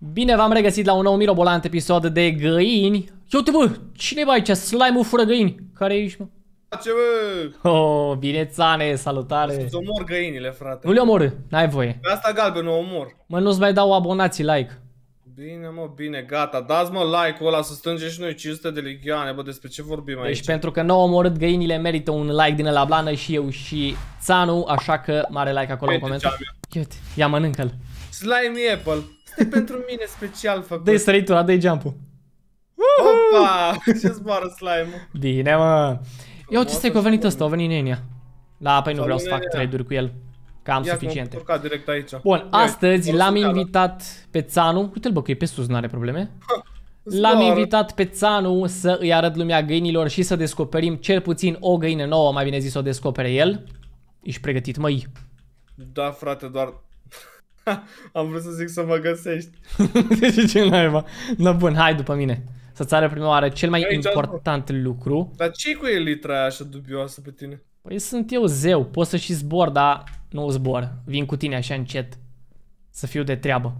Bine v-am regăsit la un nou mirobolant episod de găini. Eu te bă, cine bă aici? Slime-ul fură găini. Care ești, mă? Ce bă? Oh, bine țane, salutare. Să-ți omor găinile, frate. Nu le omor, n-ai voie. Pe asta galben o omor. Mă, nu-ți mai dau abonații like. Bine, mă, bine, gata. Dați, mă, like-ul ăla să strângem și noi 500 de legioane. Bă, despre ce vorbim deci, aici? Deci, pentru că n-au omorât găinile, merită un like din la blană și eu și Țanu, așa că mare like acolo Uite, în comentarii. Ia mănâncă-l. Slime Apple este pentru mine special făcut. Dă-i săritura, dă-i jump-ul. Opa! Ce zboară slime-ul. Bine, mă. Ia uite, stai că a venit ăsta, a venit nenia. Da, păi nu vreau să fac trade-uri cu el. Că am Ia suficiente. Ia direct aici. Bun, astăzi l-am invitat pe Țanu. Uite-l bă că e pe sus, n-are probleme. L-am invitat pe Țanu să îi arăt lumea găinilor și să descoperim cel puțin o găină nouă, mai bine zis o descopere el. Ești pregătit, măi? Da, frate, doar Am vrut să zic să mă găsești. de ce naiba? No, bun, hai după mine. Să-ți prima oară cel mai Aici da, important lucru. Dar ce cu elitra aia așa dubioasă pe tine? Păi sunt eu zeu, pot să și zbor, dar nu zbor. Vin cu tine așa încet. Să fiu de treabă.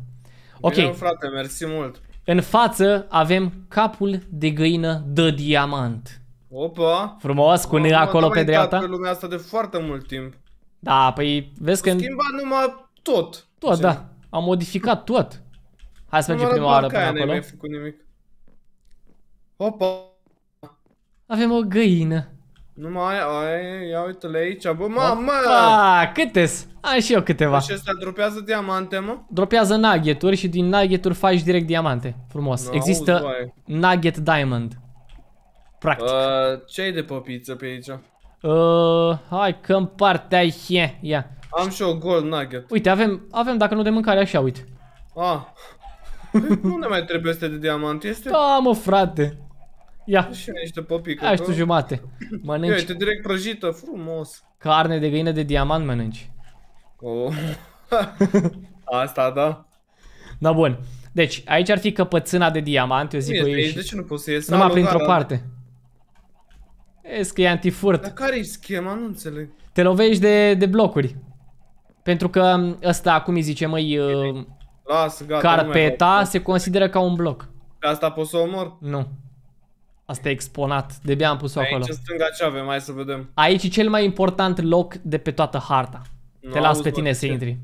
Ok. Bine, frate, mersi mult. În față avem capul de găină de diamant. Opa! Frumos, cu Opa, acolo pe dreapta. Pe lumea asta de foarte mult timp. Da, păi vezi că... Schimba numai tot. Tot, da. Am modificat tot. Hai să mergem prima oară până acolo. Nu făcut nimic. Opa. Avem o găină. Nu mai ai, ia uite-le aici, bă, mamă! Opa, câte-s? Am și eu câteva. Și deci ăsta dropează diamante, mă? Dropează nugget și din nugget faci direct diamante. Frumos. No, Există auzi, nugget diamond. Practic. Uh, ce de pe pizza pe aici? Uh, hai că mi partea e, ia. Am și o gold nugget. Uite, avem, avem dacă nu de mâncare, așa, uite. Ah. nu ne mai trebuie este de diamant, este? Da, mă, frate. Ia. Și niște popică. Ai tu jumate. Mănânci. Ia, uite, direct prăjită, frumos. Carne de găină de diamant mănânci. Oh. Asta, da. Da, bun. Deci, aici ar fi căpățâna de diamant, eu zic este, că e De ce nu poți să ieși? Numai printr-o parte. Esc că e antifurt. Dar care-i schema? Nu înțeleg. Te lovești de, de blocuri. Pentru că ăsta, cum îi zice, măi, uh, Las, gata, carpeta se consideră ca un bloc. Pe asta poți să o omor? Nu. Asta e exponat, de bine am pus-o acolo. Aici în stânga ce avem, hai să vedem. Aici e cel mai important loc de pe toată harta. Nu Te las pe tine să intri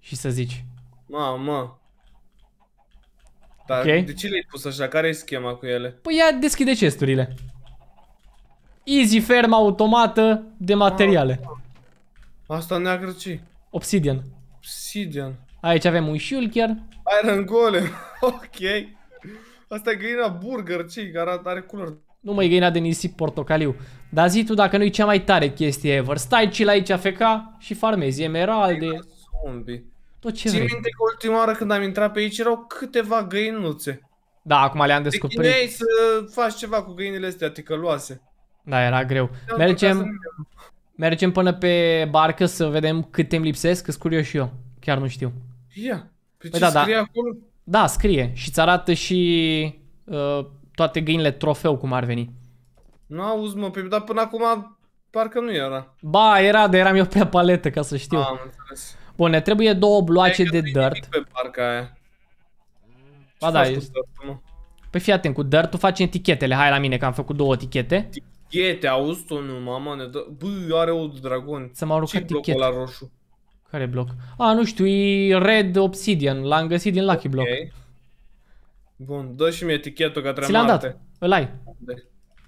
și să zici. Mamă. Dar okay. de ce le-ai pus așa? care e schema cu ele? Păi ea deschide chesturile. Easy fermă automată de materiale. Mamă. Asta ne-a grăcit. Obsidian. Obsidian. Aici avem un shulker. Iron golem. ok. Asta e găina burger, ce arată are culori. Nu mai găina de nisip portocaliu. Dar zi tu dacă nu-i cea mai tare chestie ever. Stai chill aici FK și farmezi emeralde. zombie. Tot ce Ții minte că ultima oară când am intrat pe aici erau câteva găinuțe. Da, acum le-am descoperit. Te să faci ceva cu găinile astea ticăloase. Da, era greu. Mergem Mergem până pe barcă să vedem cât îmi lipsesc, că curios și eu. Chiar nu știu. Ia, pe păi, păi ce da, da. scrie da. acolo? Da, scrie și îți arată și uh, toate găinile trofeu cum ar veni. Nu auzi mă, pe, păi, dar până acum parcă nu era. Ba, era, dar eram eu pe paletă ca să știu. Am înțeles. Bun, ne trebuie două bloace de dirt. pe parca aia. Ba da, e... Pe păi fii atent, cu dirt tu faci etichetele. Hai la mine că am făcut două etichete. Etichete? te auzi tu, nu, mama, ne dă... Bă, are old dragon. Să m-au aruncat la roșu? Care bloc? A, nu știu, e Red Obsidian. L-am găsit din Lucky Block. Bun, dă și mie etichetul că trebuie l-am dat. Îl ai. Da.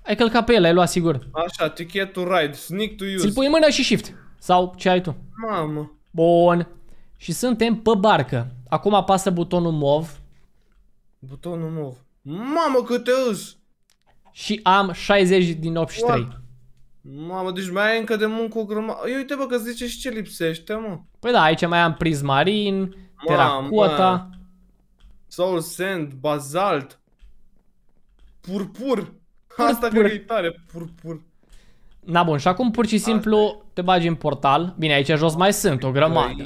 Ai călcat pe el, ai luat sigur. Așa, etichetul ride, sneak to use. Ți-l pui în mână și shift. Sau ce ai tu. Mamă. Bun. Și suntem pe barcă. Acum apasă butonul mov. Butonul mov. Mamă, câte îți! și am 60 din 83. What? Mamă, deci mai ai încă de muncă o grămadă. Ia uite bă că zice și ce lipsește, mă. Păi da, aici mai am prismarin, teracota. Soul sand, bazalt. Purpur. Asta pur. că e tare, purpur. Na bun, și acum pur și simplu Asta te bagi în portal. Bine, aici jos mai sunt o grămadă.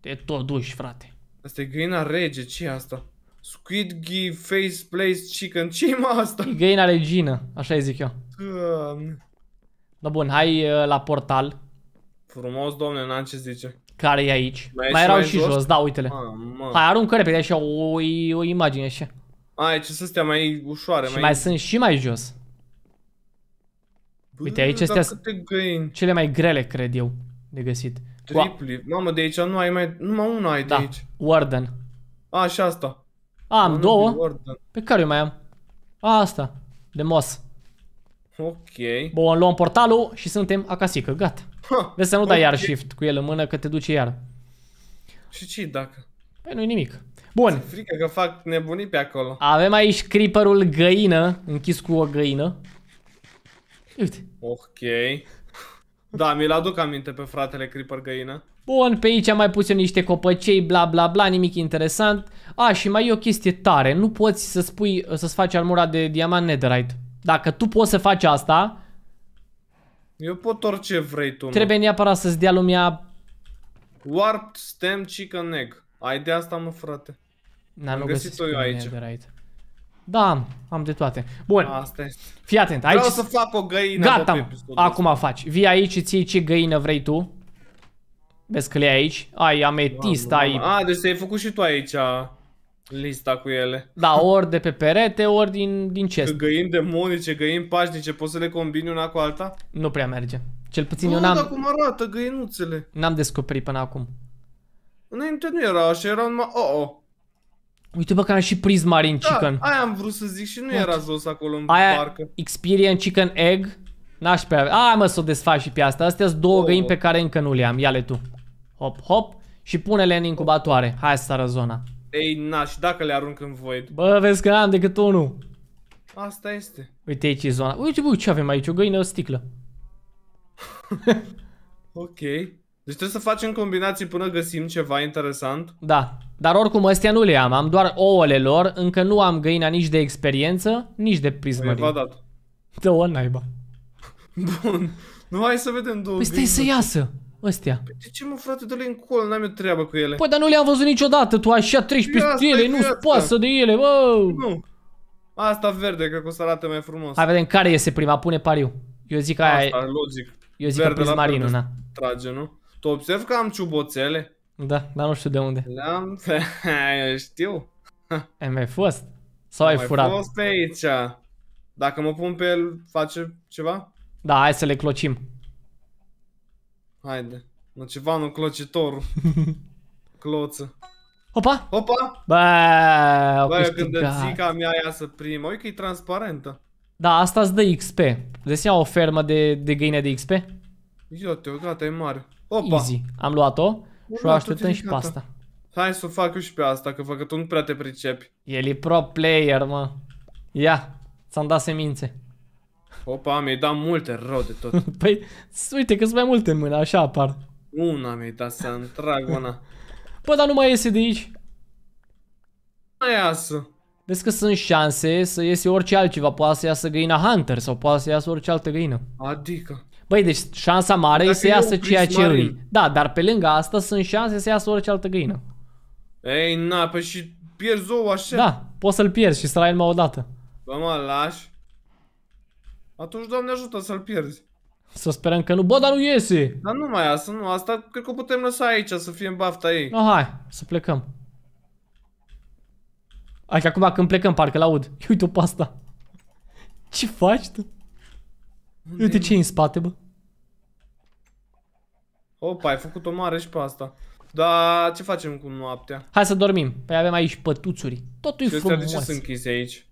Te tot duci, frate. Asta e găina rege, ce asta? Squid Game, Face Place Chicken. ce e asta? E găina regină, așa zic eu. Da bun, hai uh, la portal. Frumos, domne, n-am ce zice. Care e aici? Mai, mai erau mai și jos, jos da, uite-le. Ah, hai, aruncă repede așa o, o imagine așa. A, ce să stea mai ușoare. Și mai, mai sunt și mai jos. Bă, uite, aici astea sunt cele mai grele, cred eu, de găsit. Tripli. Mamă, de aici nu ai mai... Numai una ai da. de aici. Warden. A, și asta. Am două. Pe care eu mai am? Asta. De mos. Ok. Bun, luăm portalul și suntem acasică, gata. Ha, Vezi să nu dai okay. iar shift cu el în mână că te duce iar. Și ce dacă? Păi nu-i nimic. Bun. Frica frică că fac nebunii pe acolo. Avem aici creeperul găină, închis cu o găină. Uite. Ok. Da, mi-l aduc aminte pe fratele Creeper Găină. Bun, pe aici am mai pus eu niște copăcei, bla bla bla, nimic interesant. A, și mai e o chestie tare, nu poți să spui, să-ți faci armura de diamant netherite. Dacă tu poți să faci asta... Eu pot orice vrei tu, Trebuie neapărat să-ți dea lumea... Warped Stem Chicken Egg. Ai de asta, mă, frate. N-am găsit-o eu aici. Netherite. Da, am, am de toate. Bun. Asta este. Fii atent. Aici... Vreau să fac o găină. Gata. Acum asta. faci. Vii aici, și ce găină vrei tu. Vezi că le ai aici. Ai ametist, Doamne, ai... A, deci ai făcut și tu aici lista cu ele. Da, ori de pe perete, ori din, din chest. Găini demonice, găini pașnice, poți să le combini una cu alta? Nu prea merge. Cel puțin nu, eu n-am... cum arată găinuțele. N-am descoperit până acum. Înainte nu erau așa, erau numai... Oh, oh. Uite bă că am și prismarine da, chicken. aia am vrut să zic și nu What? era zos acolo în aia parcă. Experience chicken egg. N-aș pe Hai mă să o desfac și pe asta. Astea sunt două oh. găini pe care încă nu le am. Ia-le tu. Hop, hop. Și pune-le în incubatoare. Hai să sară zona. Ei, na, și dacă le arunc în void. Bă, vezi că n-am decât unul. Asta este. Uite aici e zona. Uite, bă, ce avem aici? O găină, o sticlă. ok. Deci trebuie să facem combinații până găsim ceva interesant. Da. Dar oricum astea nu le am, am doar ouăle lor, încă nu am găina nici de experiență, nici de prismărie. Ai dat. Dă-o naiba. Bun. Nu, hai să vedem două Păi stai să iasă Astea. Păi de ce mă frate, dă-le în col, n-am eu treabă cu ele. Păi dar nu le-am văzut niciodată, tu așa treci pe ele, nu-ți pasă de ele, bă. Nu. Asta verde, cred că o să arate mai frumos. Hai vedem care iese prima, pune pariu. Eu zic aia Asta, logic. Eu zic verde că prismarinul, na. Trage, nu? Tu observi că am ciuboțele? Da, dar nu știu de unde. Da, L-am... știu. Ai mai fost? Sau ai furat? Am fost pe aici. Dacă mă pun pe el, face ceva? Da, hai să le clocim. Haide. Nu ceva nu clocitor. Cloță. Opa! Opa! Bă, au Bă, câștigat. când zica mea să primă, uite că e transparentă. Da, asta îți dă XP. Deci ia o fermă de, de găine de XP. Iată, gata, e mare. Opa! Easy. Am luat-o. Și o așteptăm și pe asta. Hai să o fac eu și pe asta, că facă tu nu prea te pricepi. El e pro player, mă. Ia, ți-am dat semințe. Opa, mi-ai dat multe rău de tot. păi, uite că sunt mai multe în mână, așa apar. Una mi-ai dat să întrag una. Bă, dar nu mai iese de aici. Mai iasă. Vezi că sunt șanse să iese orice altceva, poate să iasă găina Hunter sau poate să iasă orice altă găină. Adică? Băi, deci șansa mare e să iasă ceea ce îi. Da, dar pe lângă asta sunt șanse să iasă orice altă găină. Ei, na, pe și pierzi ou așa. Da, poți să-l pierzi și să-l ai numai odată. Bă, mă, lași. Atunci, Doamne ajută să-l pierzi. Să sperăm că nu. Bă, dar nu iese. Dar nu mai asta, nu. Asta cred că o putem lăsa aici, să fie în bafta ei. No, hai, să plecăm. Adică acum când plecăm, parcă l-aud. Uite-o pe asta. Ce faci tu? Uite ce în spate, bă. Opa, ai făcut-o mare și pe asta. Da, ce facem cu noaptea? Hai să dormim. Păi avem aici pătuțuri. Totul și e frumos. de ce sunt închise aici?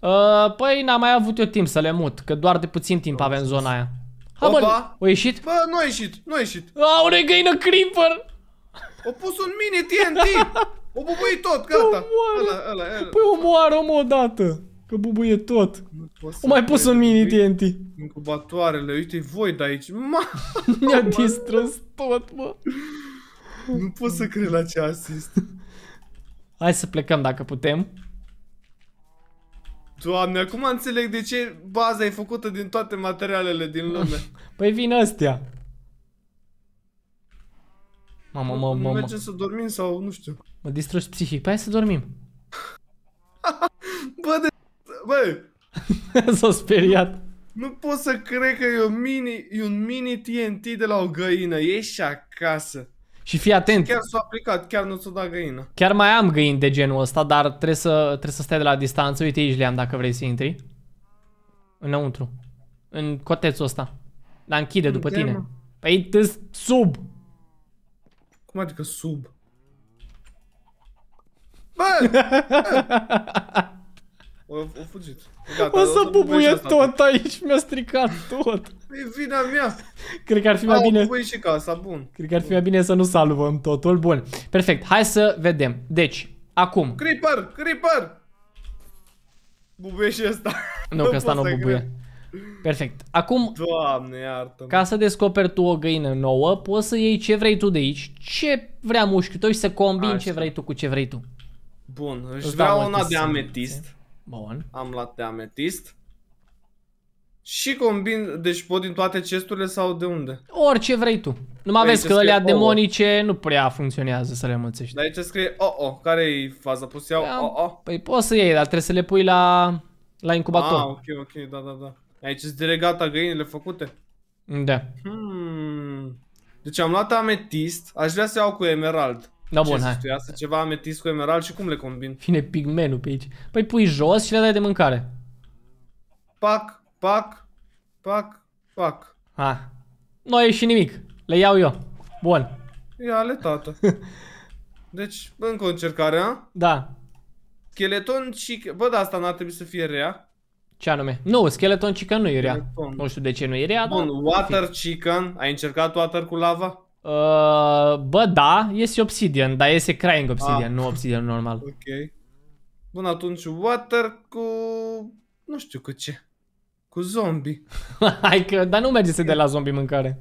Uh, păi n-am mai avut eu timp să le mut, că doar de puțin timp avem zona aia. Ha, Opa! o ieșit? Bă, nu a ieșit, nu a ieșit. A, o regăină creeper! O pus un mini TNT! o bubuit tot, gata. Omoară. Ăla, ăla, ala. Păi omoară o odată. Că bubuie tot. O mai pus un mini TNT. Incubatoarele, uite voi de aici. Mi-a distrus tot, mă. Nu pot să cred la ce asist. Hai să plecăm dacă putem. Doamne, acum înțeleg de ce baza e făcută din toate materialele din lume. Păi vin astea. Mamă, mă, mă, Mergem să dormim sau nu știu. Mă distrus psihic, păi hai să dormim. Bă, de bă! S-a speriat. Nu pot să cred că e un mini, e un mini TNT de la o găină. Ieși acasă. Și fii atent. Și chiar s-a aplicat, chiar nu s-a dat găină. Chiar mai am găini de genul ăsta, dar trebuie să, trebuie să stai de la distanță. Uite aici le-am dacă vrei să intri. Înăuntru. În cotețul ăsta. Dar închide după Inter, tine. Mă. Păi îți sub. Cum adică sub? Bă! a fugit. Gata, o să bubuie tot aici, mi-a stricat tot. E vina mea. Cred că ar fi mai bine... Au și casa, bun. Cred că ar fi mai bine să nu salvăm totul. Bun, perfect. Hai să vedem. Deci, acum. Creeper, creeper! Bubuie și ăsta. Nu, că ăsta nu bubuie. Perfect. Acum, Doamne, iartă -mă. ca să descoperi tu o găină nouă, poți să iei ce vrei tu de aici, ce vrea mușchiul tău și să combini Așa. ce vrei tu cu ce vrei tu. Bun, își vreau una de ametist. Bun. Am luat de ametist. Și combin, deci pot din toate chesturile sau de unde? Orice vrei tu. Nu mai vezi că alea demonice nu prea funcționează să le mulțești. Dar aici scrie o o. care e faza? Pus iau o. o Păi poți să iei, dar trebuie să le pui la la incubator. Ah, ok, ok, da, da, da. Aici sunt delegata găinile făcute. Da. Hmm. Deci am luat ametist, aș vrea să iau cu emerald. Da, bun, hai. asta ceva ametist cu emerald și cum le combin? Vine pigmenul pe aici. Păi pui jos și le dai de mâncare. Pac, pac, pac, pac. Ha. Nu e și nimic. Le iau eu. Bun. Ia le tată. Deci, încă o încercare, a? Da. Skeleton și... Bă, da, asta n-ar trebui să fie rea. Ce anume? Nu, skeleton chicken nu e rea. Nu știu de ce nu e rea, Bun, water chicken. Ai încercat water cu lava? Uh, bă, da, iese Obsidian, dar iese Crying Obsidian, ah. nu Obsidian normal. Ok. Bun, atunci Water cu... nu știu cu ce. Cu zombie. Hai că, dar nu merge să de la zombie mâncare.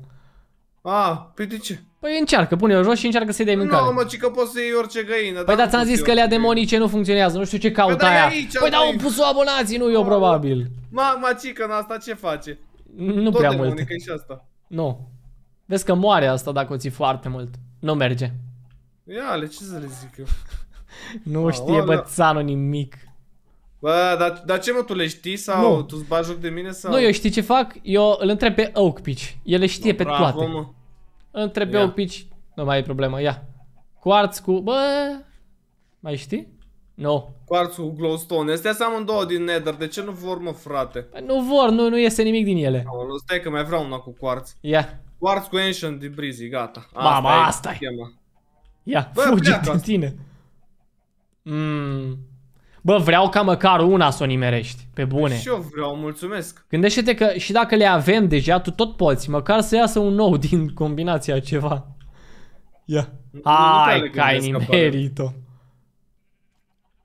A, ah, păi de ce? Păi încearcă, pune-o jos și încearcă să-i dai mâncare. Nu, mă, ci că poți să iei orice găină. Păi da, da ți-am zis că lea demonice nu funcționează, nu știu ce caut păi, da, aia. Aici, păi da, au pus o abonații, nu eu probabil. Ma, ma, cică, asta ce face? Nu Tot prea multe. Tot demonică și asta. Nu. Vezi că moare asta dacă o ții foarte mult. Nu merge. Ia, le ce să le zic eu? nu A, ah, știe oala. bățanul da. nimic. Bă, dar, dar ce mă, tu le știi sau nu. tu îți bagi joc de mine sau? Nu, eu știi ce fac? Eu îl întreb pe Oakpitch. El le știe no, pe bravo, toate. Mă. Îl întreb pe Oakpitch. Nu mai e problemă, ia. Quartz cu... Bă... Mai știi? Nu. No. Quartz cu glowstone. Astea sunt amândouă din Nether. De ce nu vor, mă, frate? Bă, păi nu vor, nu, nu iese nimic din ele. Aolo, stai că mai vreau una cu quartz. Ia. Quartz cu Ancient de Breezy, gata. Asta Mama, asta e. Ia, Bă, fugi din tine. Mm. Bă, vreau ca măcar una să o nimerești, pe bune. Și eu vreau, mulțumesc. Gândește-te că și dacă le avem deja, tu tot poți, măcar să iasă un nou din combinația ceva. Ia. Ai, că ai nimerit-o.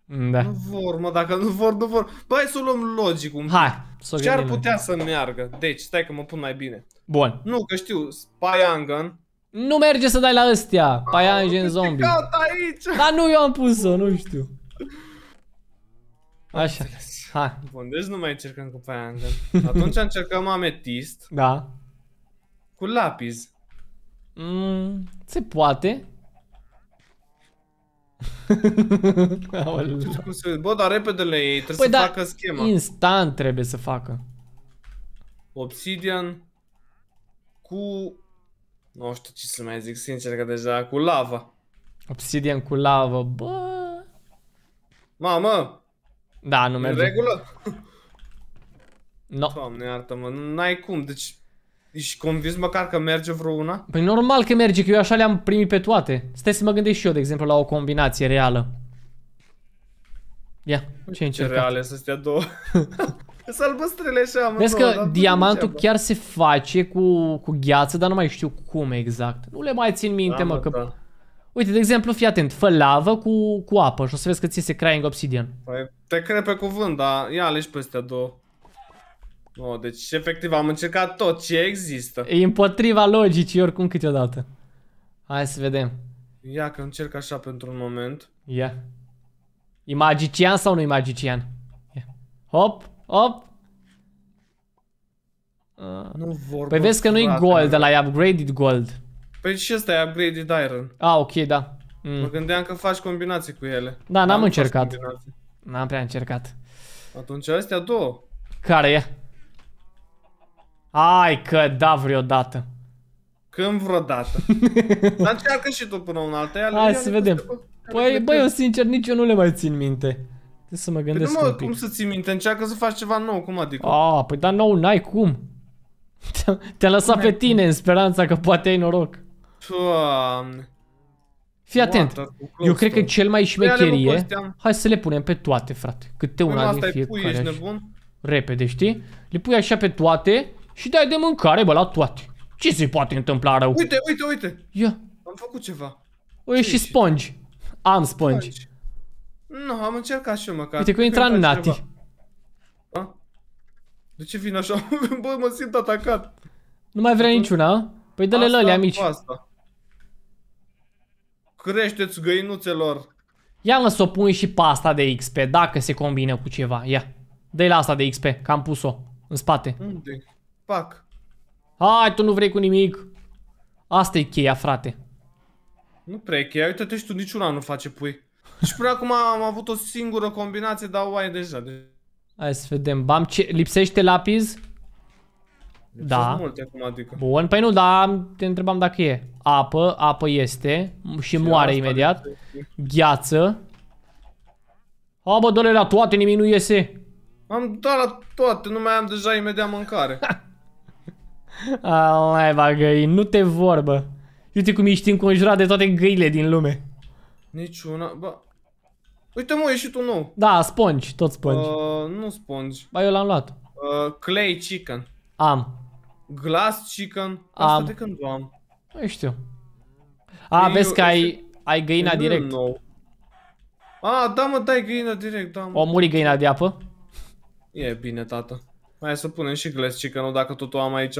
Mm, da. Nu vor, mă, dacă nu vor, nu vor. Băi, să o luăm logic un Hai, să Ce ar putea să meargă? Deci, stai că mă pun mai bine. Bun. Nu, că știu, Spyangan. Nu merge să dai la ăstea, Pyangan zombie. aici. Dar nu eu am pus-o, nu știu. Așa. Hai. Bun, deci nu mai încercăm cu Spyangan. Atunci încercăm ametist. Da. Cu lapiz. Mm, se poate. Bă, dar repede le ei, trebuie păi să da, facă schema. instant trebuie să facă. Obsidian cu... Nu știu ce să mai zic sincer, că deja cu lava. Obsidian cu lava, bă. Mamă! Da, nu merge. În regulă? No. Doamne, iartă-mă, n-ai cum, deci... Ești convins măcar că merge vreo una? Păi normal că merge, că eu așa le-am primit pe toate. Stai să mă gândesc și eu, de exemplu, la o combinație reală. Ia, ce încercat? reale să stea două. Să albăstrele așa, mă, Vezi că diamantul chiar se face cu, cu gheață, dar nu mai știu cum exact. Nu le mai țin minte, da, mă, că... Da. Uite, de exemplu, fii atent, fă lavă cu, cu apă și o să vezi că ți se crying obsidian. Păi, te crepe pe cuvânt, dar ia alegi peste două. Oh, deci efectiv am încercat tot ce există. E împotriva logicii oricum câteodată. Hai să vedem. Ia că încerc așa pentru un moment. Ia. E magician sau nu e magician? Ia. Hop, hop. Nu vorbă, păi vezi că nu e gold, dar e upgraded gold. Păi și ăsta e upgraded iron. Ah, ok, da. Mm. Mă gândeam că faci combinații cu ele. Da, n-am încercat. N-am prea încercat. Atunci astea două. Care e? Ai că da vreodată. Când vreodată. Dar încearcă și tu până una altă. Hai să vedem. Păi, băi, eu sincer nici eu nu le mai țin minte. Trebuie să mă păi gândesc păi nu mă, un pic. cum să ții minte? Încearcă să faci ceva nou, cum adică? A, păi da nou n-ai cum. Te-a lăsat pe tine cum. în speranța că poate ai noroc. Doamne. Fii atent. Oata, eu cred că cel mai șmecherie... Hai să le punem pe toate, frate. Câte păi una din fiecare. Pui, ești nebun? Repede, știi? Le pui așa pe toate și dai de mâncare, bă, la toate. Ce se poate întâmpla rău? Uite, uite, uite! Ia! Am făcut ceva. O, și sponge. Am sponge. Nu, am încercat și eu măcar. Uite că intra în nati. De ce vin așa? Bă, mă simt atacat. Nu mai vrea niciuna? Păi dă-le lălea mici. Asta. Creșteți găinuțelor. Ia mă să o pun și pe asta de XP, dacă se combină cu ceva. Ia. dă la asta de XP, că am pus-o în spate. Unde? Pac. Hai, tu nu vrei cu nimic. Asta e cheia, frate. Nu prea e cheia. Uite-te și tu, niciuna nu face pui. Și până acum am avut o singură combinație, dar o ai deja. De... Deci- Hai să vedem. Bam, ce... lipsește lapiz? Lipsesc da. Multe acum, adică. Bun, păi nu, dar te întrebam dacă e. Apă, apă este și, și moare imediat. Gheață. A, bă, dole la toate, nimic nu iese. Am dat la toate, nu mai am deja imediat mâncare. Alaiba găi, nu te vorbă. Uite cum ești înconjurat de toate găile din lume. Niciuna, ba... Uite mă, ieșit un nou. Da, sponge, tot sponge. Uh, nu sponge. Ba, eu l-am luat. Uh, clay chicken. Am. Glass chicken. Asta am. de când o am. Nu știu. A, Ei, vezi că ai, ai găina eu, direct. Nou. A, da mă, dai găina direct, da mă. O muri găina de apă? E bine, tată. Hai să punem și glass chicken-ul dacă tot o am aici.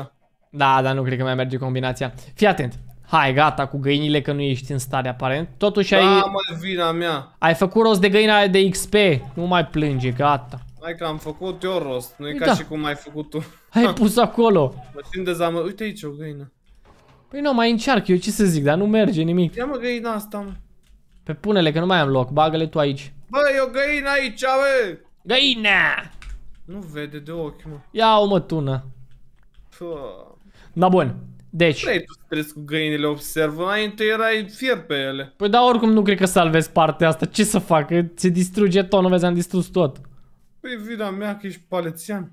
Da, dar nu cred că mai merge combinația. Fii atent. Hai, gata cu găinile că nu ești în stare aparent. Totuși da, ai... Da, mă, vina mea. Ai făcut rost de găina de XP. Nu mai plânge, gata. Hai că am făcut eu rost. Nu e da. ca și cum ai făcut tu. Ai pus acolo. Mă simt dezamă... Uite aici o găină. Păi nu, mai încearc eu ce să zic, dar nu merge nimic. Ia mă găina asta, mă. Pe punele că nu mai am loc. Bagă-le tu aici. Bă, e o găină aici, bă! Găina! Nu vede de ochi, mă. Ia o mătună. Puh. Da, bun. Deci... Nu tu stres cu găinile, observ. Înainte erai fier pe ele. Păi da, oricum nu cred că salvezi partea asta. Ce să fac? Se distruge tot, nu vezi, am distrus tot. Păi vina mea că ești palețian.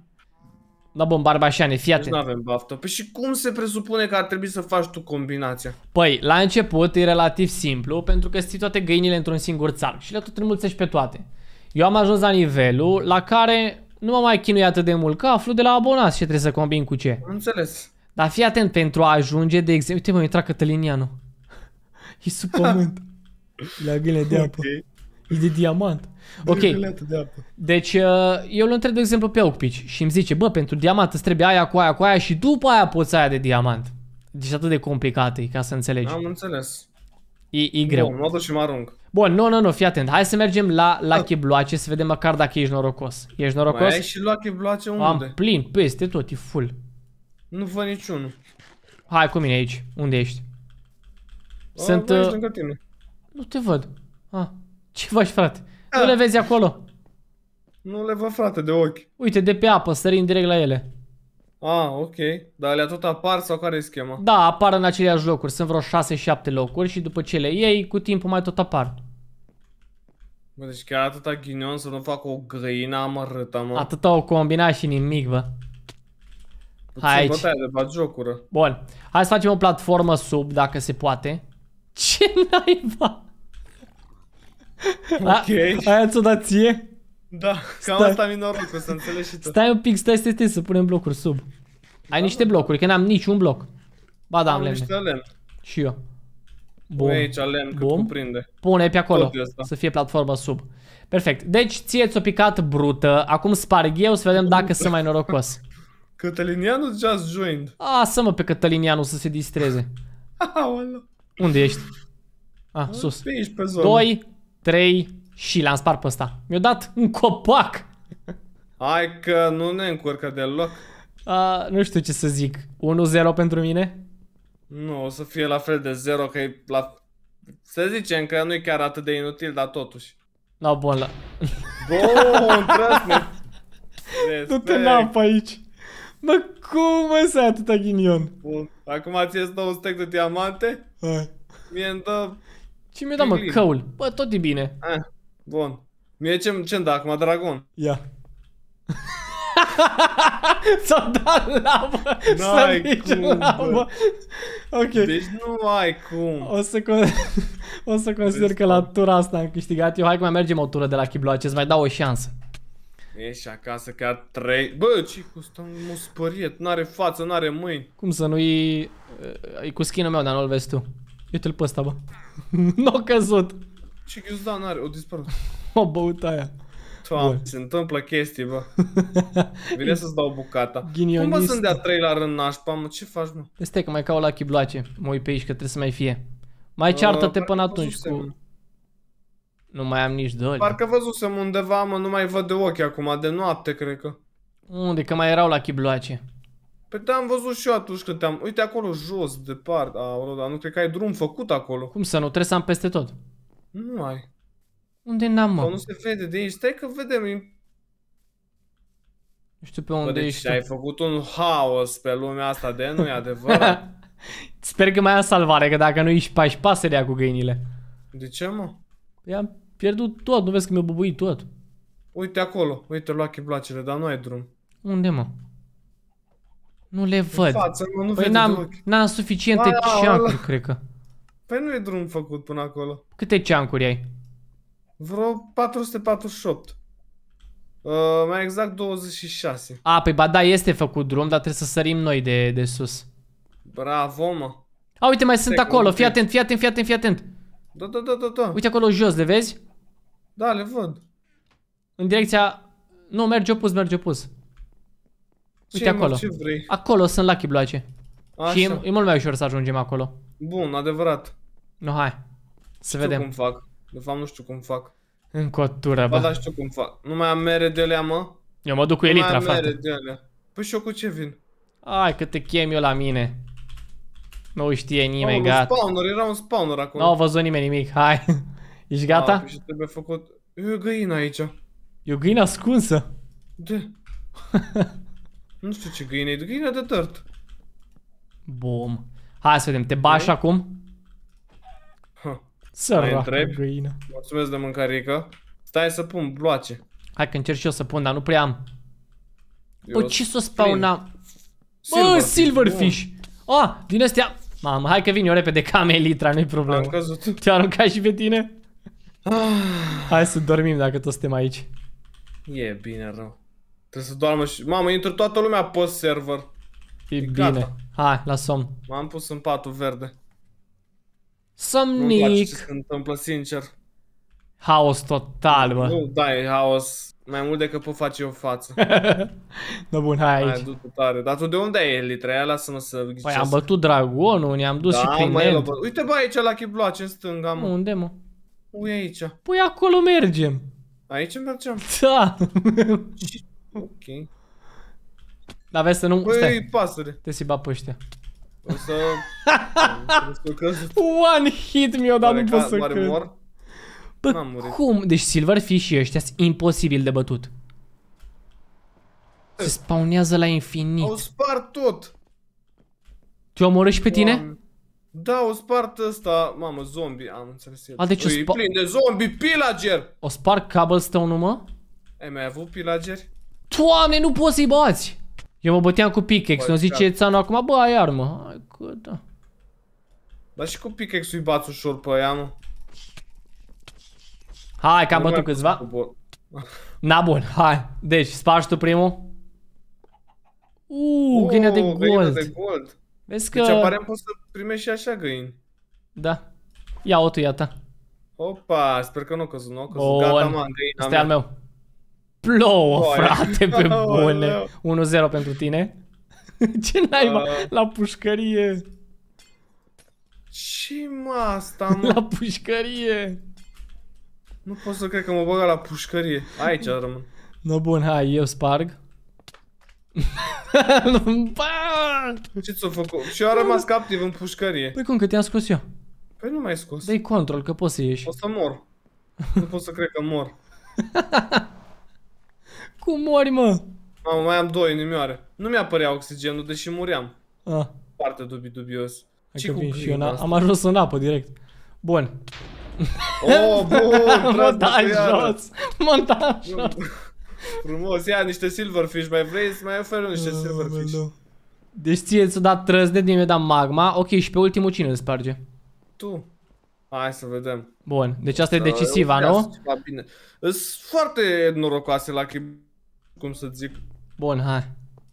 Da, bun, barbașane, fii atent. Deci nu avem baftă. Păi și cum se presupune că ar trebui să faci tu combinația? Păi, la început e relativ simplu, pentru că ții toate găinile într-un singur țar și le tot înmulțești pe toate. Eu am ajuns la nivelul la care nu mă mai chinui atât de mult, că aflu de la abonați ce trebuie să combin cu ce. Înțeles. Dar fii atent, pentru a ajunge, de exemplu, uite mă, intra Cătălinianu. E sub pământ. La gâine de apă. Okay. E de diamant. Ok. Deci uh, eu îl întreb de exemplu pe Ocpici și îmi zice, bă, pentru diamant îți trebuie aia cu aia cu aia și după aia poți aia de diamant. Deci atât de complicat e ca să înțelegi. Am înțeles. E, e greu. Nu, mă duc și mă arunc. Bun, nu, nu, nu, fii atent. Hai să mergem la Lucky ah. Bloace să vedem măcar dacă ești norocos. Ești norocos? Mai ai și Lucky Bloace unde? Am plin, peste tot, e full. Nu văd niciunul. Hai cu mine aici. Unde ești? O, Sunt... Bă, ești uh, tine. Nu te văd. Ah. Ce faci, frate? A. Nu ah. le vezi acolo? Nu le văd, frate, de ochi. Uite, de pe apă, sărim direct la ele. Ah, ok. Dar alea tot apar sau care e schema? Da, apar în aceleași locuri. Sunt vreo 6-7 locuri și după cele. ei, iei, cu timpul mai tot apar. Bă, deci chiar atâta ghinion să nu fac o grăină amărâtă, mă. Atâta o combina și nimic, bă. Hai aici. Bătaie de jocură. Bun. Hai să facem o platformă sub, dacă se poate. Ce naiba? Ok. A, aia ți-o da ție? Da, cam stai. asta mi norocul, să înțelegi și tu. Stai un pic, stai, stai, stai, să punem blocuri sub. Ai da, niște blocuri, că n-am niciun bloc. Ba da, am, am lemne. niște lemn. Și eu. Bun. Pune aici lemn cât Bun. cuprinde. Pune pe acolo, să fie platformă sub. Perfect. Deci, ție ți-o picat brută, acum sparg eu să vedem dacă sunt mai norocos. Cătălinianu just joined. Asa mă pe Cătălinianu să se distreze. Unde ești? Ah, sus. Pe aici, pe zonă. 2, 3 și l-am spart pe ăsta. Mi-a dat un copac. Hai că nu ne încurcă deloc. A, nu știu ce să zic. 1-0 pentru mine? Nu, o să fie la fel de 0, că e la... Să zicem că nu-i chiar atât de inutil, dar totuși. La no, bun, la... Bun, trust Tu te aici. Mă, cum mă să ai atâta ghinion? Bun. Acum ți ies un stec de diamante? Hai. Mie îmi dă... Ce mi e dat, mă, căul? Bă, tot e bine. Ah, bun. Mie ce-mi ce da acum, dragon? Ia. S-a dat lavă Să cum, lavă Ok Deci nu ai cum O să, con o să consider deci, că la tura asta am câștigat Eu hai că mai mergem o tură de la Chibloace Îți mai dau o șansă Ești acasă ca trei... Bă, ce cu ăsta mă spăriet, n-are față, n-are mâini. Cum să nu-i... E cu skin meu, dar nu-l vezi tu. Uite-l pe ăsta, bă. nu a căzut. Ce n are? O dispărut. o băut aia. Doamne, se întâmplă chestii, bă. Vine să-ți dau bucata. Cum mă sunt de-a trei la rând nașpa, mă? Ce faci, mă? Stai că mai cau la chibloace. Mă uit pe aici că trebuie să mai fie. Mai ceartă-te uh, până atunci cu... Nu mai am nici doli. Parcă văzusem undeva, mă, nu mai văd de ochi acum, de noapte, cred că. Unde? Că mai erau la chibloace. Păi te da, am văzut și eu atunci când te-am... Uite acolo, jos, departe. A, dar nu cred că ai drum făcut acolo. Cum să nu? Trebuie să am peste tot. Nu ai. Unde n-am, mă? Sau nu se vede de aici. Stai că vedem. Nu știu pe unde Bă, deci ești ai făcut un haos pe lumea asta de nu i adevărat. Sper că mai am salvare, că dacă nu ești pași pasărea cu găinile. De ce, mă? I-am Pierdut tot, nu vezi că mi-a bubuit tot. Uite acolo, uite lua chiblacele, dar nu ai drum. Unde, mă? Nu le văd. Față, mă, nu păi n-am am suficiente da, ceancuri, cred că. Păi nu e drum făcut până acolo. Câte ceancuri ai? Vreo 448. Uh, mai exact 26. A, păi ba da, este făcut drum, dar trebuie să sărim noi de, de sus. Bravo, mă. A, uite, mai sunt acolo. Fii atent, fii atent, fii atent, fii atent. Da, da, da, da, da. Uite acolo jos, le vezi? Da, le văd. În direcția... Nu, merge opus, merge opus. Uite ce, acolo. ce vrei? Acolo sunt lucky bloace. Și e, e mult mai ușor să ajungem acolo. Bun, adevărat. Nu, hai. Să știu vedem. cum fac. De fapt, nu știu cum fac. În cotură, bă. Ba, da, știu cum fac. Nu mai am mere de alea, mă. Eu mă duc cu nu elitra, frate. Nu mai am mere de alea. Păi și eu cu ce vin? Ai, că te chem eu la mine. Nu știe nimeni, oh, gata. spawner, era un spawner acolo. Nu au văzut nimeni nimic, hai. Ești gata? A, ah, păi și trebuie făcut... E o găină aici. E o găină ascunsă. De. nu știu ce găină e, găină de tort. Bum. Hai să vedem, te bași Hai? acum? Săracă găină. Mulțumesc de mâncarică. Stai să pun bloace. Hai că încerc și eu să pun, dar nu prea am. Bă, ce să spauna? Bă, silverfish. Oh, din astea... Mamă, hai că vin eu repede, cam elitra, nu-i problemă. Te-a aruncat și pe tine? Ah. Hai să dormim dacă toți suntem aici. E bine rău. Trebuie să doarmă și... Mamă, intră toată lumea pe server. E, e bine. Gata. Hai, la somn. M-am pus în patul verde. Somnic. Nu ce se întâmplă, sincer. Haos total, mă. Nu, da, e haos. Mai mult decât pot face eu față. no, bun, hai aici. Hai, du tare. Dar tu de unde ai elitra Ia Lasă-mă să ghicesc. Păi am bătut dragonul, ne-am dus da, și prin mă, Uite, bă, aici la chibloace, în stânga, mă. Unde, mă? Pui aici. Pui acolo mergem. Aici mergem? Da. ok. Dar vezi să nu... Păi, stai. pasăre. Te siba pe ăștia. O să... One hit mi-o dat, nu pot să Mor? Bă, cum? Deci Silverfish și ăștia sunt imposibil de bătut. Se spawnează la infinit. Au spart tot. Te omoră și pe tine? Oameni. Da, o spart ăsta, mamă, zombie, am înțeles el. A, deci Ui, plin de zombie, pillager! O spart cobblestone-ul, mă? Ai mai avut pillageri? Doamne, nu poți să-i bați! Eu mă băteam cu pickaxe, nu zice țanul acum, bă, ai armă. Hai că da. Dar și cu pickaxe-ul îi bați ușor pe aia, mă. Hai, că am bătut câțiva. Na bun, hai. Deci, spargi tu primul. Uuu, oh, de gold. Găină de gold. Vezi deci că... Deci aparent poți să primești și așa găini. Da. Ia-o tu, ia ta. Opa, sper că nu căzut, nu a căzut. Gata, man, găina mea. al meu. Plouă, frate, pe bune. 1-0 pentru tine. Ce naiba, uh. la pușcărie. Ce mă asta, mă? La pușcărie. Nu pot să cred că mă băga la pușcărie. Aici rămân. No, bun, hai, eu sparg. Ce ți o făcut? Și a rămas captiv în pușcărie. Păi cum, că te-am scos eu. Păi nu mai scos. Dai control, că poți să ieși. O să mor. nu pot să cred că mor. cum mori, mă? Mamă, mai am două inimioare. Nu mi-apărea oxigenul, deși muream. Ah. Foarte dubi dubios. Ce cu și eu am ajuns în apă direct. Bun. Oh, bun! Mă dai jos! Mă dai jos! Frumos, ia niște silverfish, mai vrei să mai oferi niște uh, silverfish. Bă, deci ție ți-a dat trăzne din mi-a dat magma. Ok, și pe ultimul cine îl sparge? Tu. Hai să vedem. Bun, deci asta da, e decisiva, nu? Bine. Sunt foarte norocoase la cum să zic. Bun, hai.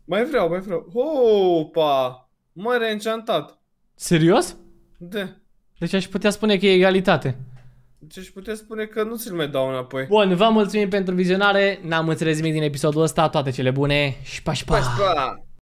Mai vreau, mai vreau. Opa! M-ai reenchantat. Serios? Da. Deci aș putea spune că e egalitate. Deci puteți spune că nu ți-l mai dau înapoi. Bun, vă mulțumim pentru vizionare, n-am înțeles nimic din episodul ăsta, toate cele bune și și pa! pa, pa.